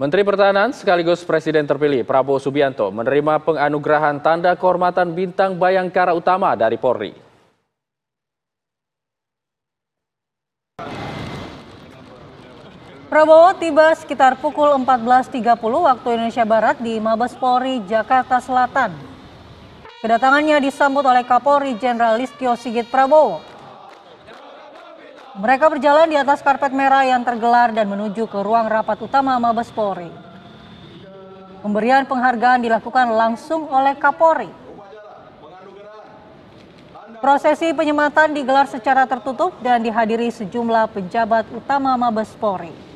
Menteri Pertahanan sekaligus Presiden terpilih Prabowo Subianto menerima penganugerahan tanda kehormatan bintang Bayangkara Utama dari Polri. Prabowo tiba sekitar pukul 14.30 waktu Indonesia Barat di Mabes Polri, Jakarta Selatan. Kedatangannya disambut oleh Kapolri Jenderal Listio Sigit Prabowo. Mereka berjalan di atas karpet merah yang tergelar dan menuju ke ruang rapat utama Mabes Polri. Pemberian penghargaan dilakukan langsung oleh Kapolri. Prosesi penyematan digelar secara tertutup dan dihadiri sejumlah pejabat utama Mabes Polri.